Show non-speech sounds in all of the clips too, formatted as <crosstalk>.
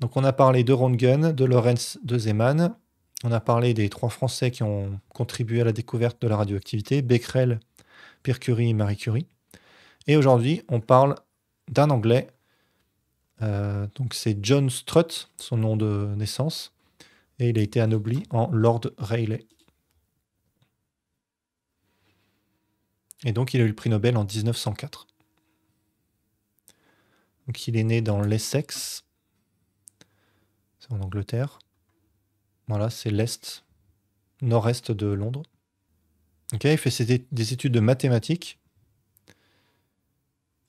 Donc on a parlé de Röntgen, de Lorenz, de Zeman. On a parlé des trois Français qui ont contribué à la découverte de la radioactivité, Becquerel, Pierre Curie et Marie Curie. Et aujourd'hui, on parle d'un Anglais. Euh, donc c'est John Strutt, son nom de naissance. Et il a été anobli en Lord Rayleigh. Et donc il a eu le prix Nobel en 1904. Donc il est né dans l'Essex, en Angleterre. Voilà, c'est l'est, nord-est de Londres. Ok, il fait des études de mathématiques.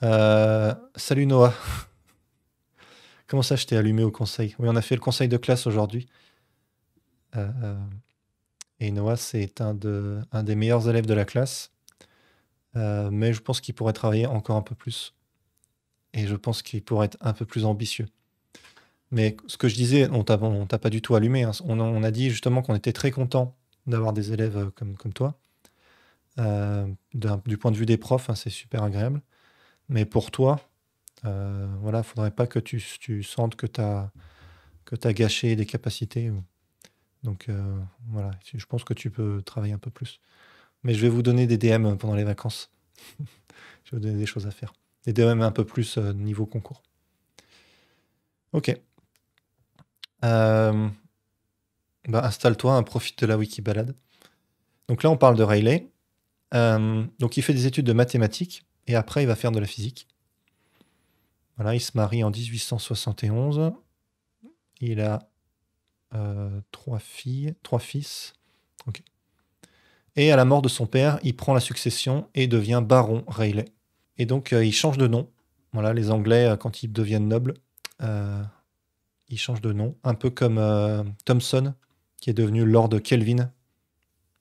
Euh, salut Noah. <laughs> Comment ça, je t'ai allumé au conseil Oui, on a fait le conseil de classe aujourd'hui. Euh, euh, et Noah, c'est un, des meilleurs élèves de la classe. mais je pense qu'il pourrait travailler encore un peu plus. Et je pense qu'il pourrait être un peu plus ambitieux. Mais ce que je disais, on ne t'a pas du tout allumé. Hein. On, a dit justement qu'on était très content d'avoir des élèves euh, comme, toi. Euh, du point de vue des profs, hein, c'est super agréable. Mais pour toi, il euh, voilà, faudrait pas que tu, sentes que tu as gâché des capacités. Donc voilà, je pense que tu peux travailler un peu plus. Mais je vais vous donner des DM pendant les vacances. <laughs> je vais vous donner des choses à faire. Des DM un peu plus niveau concours. Ok. Euh, bah, installe-toi, hein, profite de la wiki balade. Donc là, on parle de Rayleigh. Euh, donc il fait des études de mathématiques et après, il va faire de la physique. Voilà, il se marie en 1871. Il a euh, trois filles, trois fils. Et à la mort de son père, il prend la succession et devient baron Rayleigh. Et donc, il change de nom. Voilà, les Anglais, quand ils deviennent nobles, euh, il change de nom, un peu comme euh, Thomson, qui est devenu Lord Kelvin,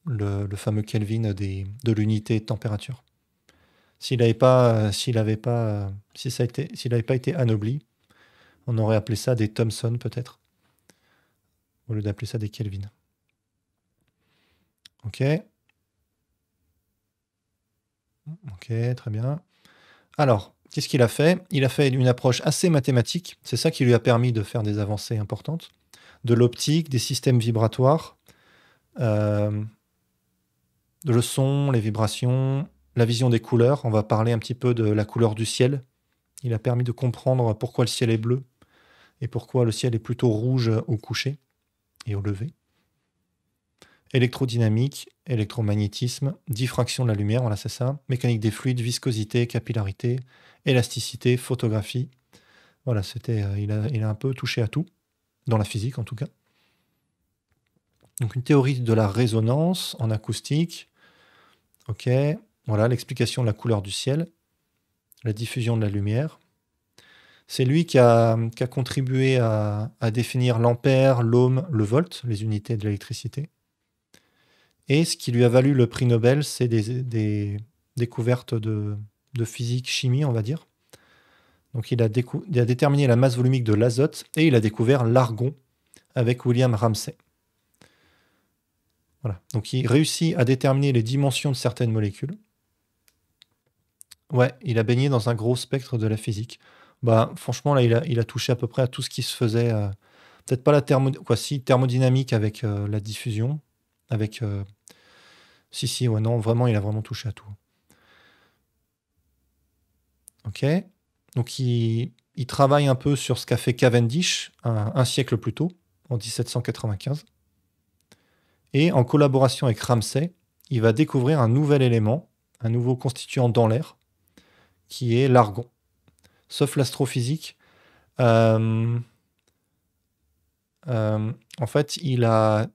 le, fameux Kelvin des, de l'unité température. S'il n'avait pas, euh, s'il avait pas, euh, si ça a été, s'il n'avait pas été anobli, on aurait appelé ça des Thomson peut-être, au lieu d'appeler ça des Kelvin. Ok. Ok, très bien. Alors, Qu'est-ce qu'il a fait Il a fait une approche assez mathématique. C'est ça qui lui a permis de faire des avancées importantes. De l'optique, des systèmes vibratoires, euh, de le son, les vibrations, la vision des couleurs. On va parler un petit peu de la couleur du ciel. Il a permis de comprendre pourquoi le ciel est bleu et pourquoi le ciel est plutôt rouge au coucher et au lever. Électrodynamique, électromagnétisme, diffraction de la lumière, voilà c'est ça, mécanique des fluides, viscosité, capillarité, élasticité, photographie. Voilà, c'était, euh, il, a, un peu touché à tout, dans la physique en tout cas. Donc une théorie de la résonance en acoustique. Ok, voilà l'explication de la couleur du ciel, la diffusion de la lumière. C'est lui qui a, contribué à, définir l'ampère, l'ohm, le volt, les unités de l'électricité. Et ce qui lui a valu le prix Nobel, c'est des découvertes de, de physique chimie, on va dire. Donc il a, déterminé la masse volumique de l'azote et il a découvert l'argon avec William Ramsay. Voilà. Donc il réussit à déterminer les dimensions de certaines molécules. Ouais, il a baigné dans un gros spectre de la physique. Bah, franchement, là, il a, il a touché à peu près à tout ce qui se faisait. Euh, peut-être pas la thermo si, thermodynamique avec euh, la diffusion. Avec. Euh, si, si, ouais, non, vraiment, il a vraiment touché à tout ok Donc il, travaille un peu sur ce qu'a fait Cavendish un, siècle plus tôt, en 1795. Et en collaboration avec Ramsay, il va découvrir un nouvel élément, un nouveau constituant dans l'air, qui est l'argon. Sauf l'astrophysique, euh, euh, en fait, il a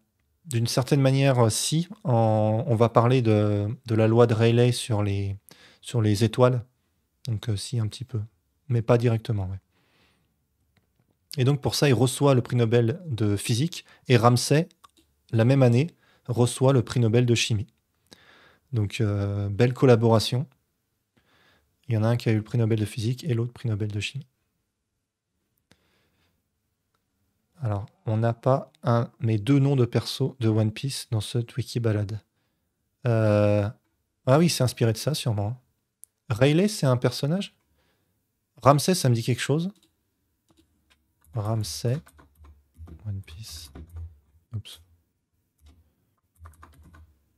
d'une certaine manière, si, on va parler de, la loi de Rayleigh sur les étoiles donc euh, si, un petit peu, mais pas directement. Et donc pour ça, il reçoit le prix Nobel de physique et Ramsay, la même année, reçoit le prix Nobel de chimie. Donc euh, belle collaboration. Il y en a un qui a eu le prix Nobel de physique et l'autre prix Nobel de chimie. Alors, on n'a pas un, mais deux noms de perso de One Piece dans ce wiki balade. Euh, ah oui, c'est inspiré de ça sûrement. Rayleigh, c'est un personnage Ramsay, ça me dit quelque chose. Ramsey. One Piece. Oups.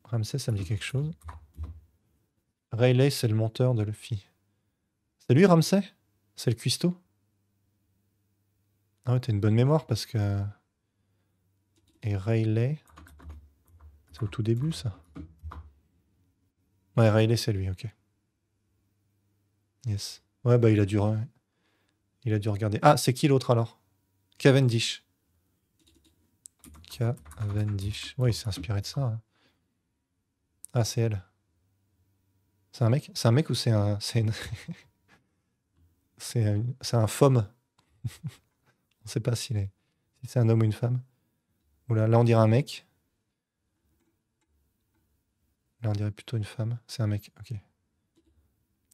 Ramsey, ça me dit quelque chose. Rayleigh, c'est le monteur de Luffy. C'est lui, Ramsay C'est le cuistot Ah ouais, t'as une bonne mémoire parce que. Et Rayleigh. C'est au tout début, ça Ouais, Rayleigh, c'est lui, ok. Yes. Ouais, bah il a dû, il a dû regarder. Ah, c'est qui l'autre alors Cavendish. Cavendish. Oui il s'est inspiré de ça. Hein. Ah, c'est elle. C'est un mec C'est un mec ou c'est un. C'est <laughs> c'est un, un femme. <laughs> on ne sait pas s'il est. Si c'est un homme ou une femme. Oula, là on dirait un mec. Là on dirait plutôt une femme. C'est un mec, ok.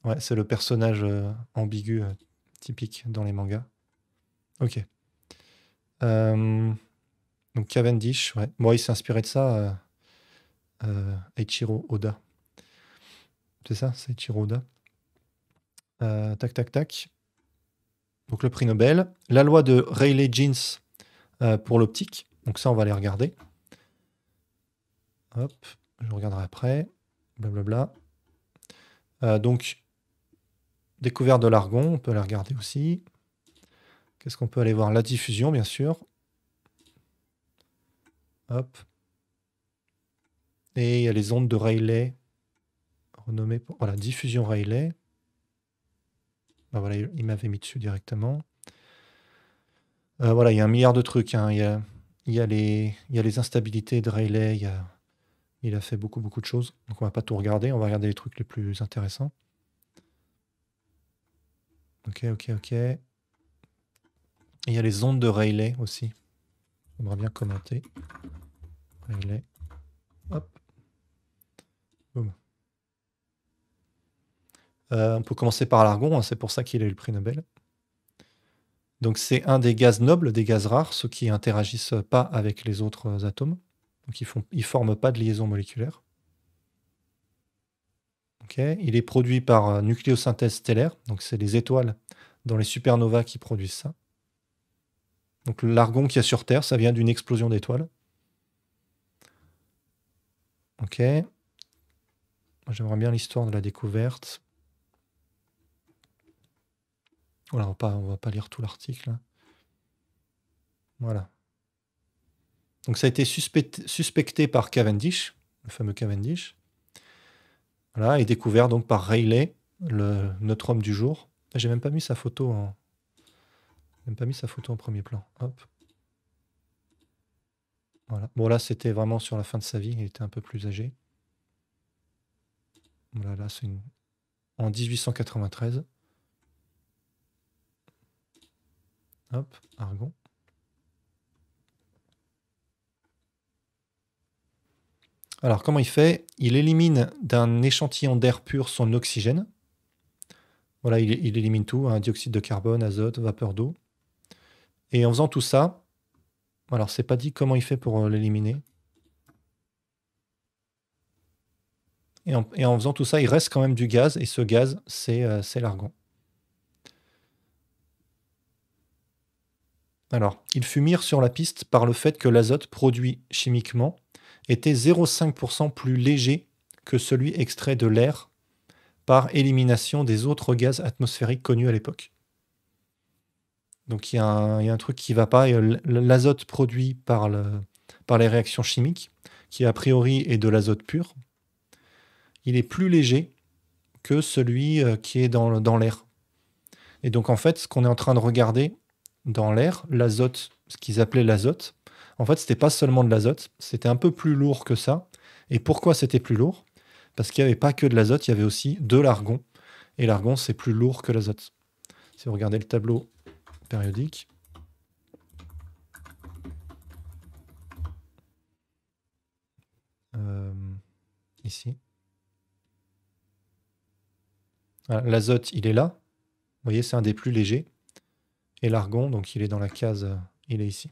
Ouais, c'est le personnage euh, ambigu euh, typique dans les mangas. Ok. Euh, donc Cavendish, ouais. moi il s'est inspiré de ça. Eiichiro Oda. C'est ça, c'est Eiichiro Oda. tac, tac, tac. Donc le prix Nobel. La loi de Rayleigh Jeans pour l'optique. Donc ça, on va aller regarder. Hop, je regarderai après. Blablabla. donc, Découverte de l'argon, on peut la regarder aussi. Qu'est-ce qu'on peut aller voir La diffusion, bien sûr. Hop. Et il y a les ondes de Rayleigh, renommées pour... la diffusion Rayleigh. Ben voilà, il m'avait mis dessus directement. Euh, voilà, il y a un milliard de trucs. Hein. Il, y a, il, les, instabilités de Rayleigh. Il, a, il a fait beaucoup, beaucoup de choses. Donc, on ne va pas tout regarder. On va regarder les trucs les plus intéressants. Ok, ok, ok. il y a les ondes de Rayleigh aussi. on va bien commenter. Rayleigh. Hop. Boum. Euh, on peut commencer par l'argon, hein, c'est pour ça qu'il a eu le prix Nobel. Donc c'est un des gaz nobles, des gaz rares, ceux qui n'interagissent pas avec les autres atomes. Donc ils ne ils forment pas de liaison moléculaire. Il est produit par euh, nucléosynthèse stellaire, donc c'est les étoiles dans les supernovas qui produisent ça. Donc l'argon qu'il y a sur Terre, ça vient d'une explosion d'étoiles. Ok. J'aimerais bien l'histoire de la découverte. Voilà, on ne va pas lire tout l'article. Hein. Voilà. Donc ça a été suspecté par Cavendish, le fameux Cavendish. Voilà, et découvert donc par Rayleigh, le, notre homme du jour. Ah, j'ai même pas mis sa photo en, même pas mis sa photo en premier plan. Voilà. Bon là c'était vraiment sur la fin de sa vie, il était un peu plus âgé. Voilà, là c'est en 1893. Hop, Argon. Alors, comment il fait Il élimine d'un échantillon d'air pur son oxygène. Voilà, il, élimine tout, hein, dioxyde de carbone, azote, vapeur d'eau. Et en faisant tout ça, alors c'est pas dit comment il fait pour euh, l'éliminer. Et en, faisant tout ça, il reste quand même du gaz, et ce gaz, c'est euh, l'argon. Alors, il fume sur la piste par le fait que l'azote produit chimiquement était 0,5% plus léger que celui extrait de l'air par élimination des autres gaz atmosphériques connus à l'époque. Donc il y, a un truc qui ne va pas. Euh, l'azote produit par, les réactions chimiques, qui a priori est de l'azote pur, il est plus léger que celui euh, qui est dans, dans l'air. Et donc en fait, ce qu'on est en train de regarder dans l'air, l'azote, ce qu'ils appelaient l'azote, en fait, ce n'était pas seulement de l'azote, c'était un peu plus lourd que ça. Et pourquoi c'était plus lourd Parce qu'il n'y avait pas que de l'azote, il y avait aussi de l'argon. Et l'argon, c'est plus lourd que l'azote. Si vous regardez le tableau périodique, euh, ici, l'azote, il est là. Vous voyez, c'est un des plus légers. Et l'argon, donc il est dans la case, euh, il est ici.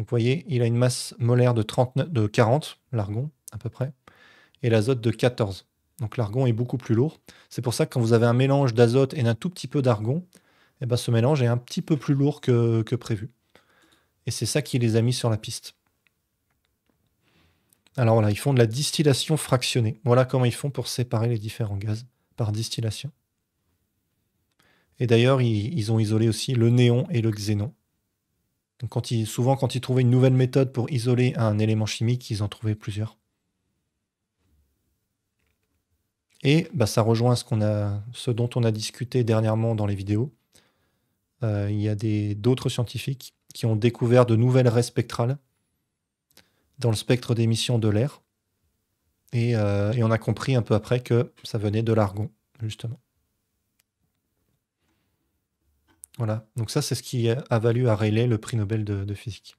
Donc vous voyez, il a une masse molaire de, 40, l'argon à peu près, et l'azote de 14. Donc l'argon est beaucoup plus lourd. C'est pour ça que quand vous avez un mélange d'azote et d'un tout petit peu d'argon, eh ben ce mélange est un petit peu plus lourd que, prévu. Et c'est ça qui les a mis sur la piste. Alors voilà, ils font de la distillation fractionnée. Voilà comment ils font pour séparer les différents gaz par distillation. Et d'ailleurs, ils ont isolé aussi le néon et le xénon souvent, quand ils trouvaient une nouvelle méthode pour isoler un élément chimique, ils en trouvaient plusieurs. Et bah, ça rejoint ce, dont on a discuté dernièrement dans les vidéos. Euh, il y a d'autres scientifiques qui ont découvert de nouvelles raies spectrales dans le spectre d'émission de l'air. Euh, et on a compris un peu après que ça venait de l'argon, justement. Voilà, donc ça c'est ce qui a valu à Rayleigh le prix Nobel de, physique.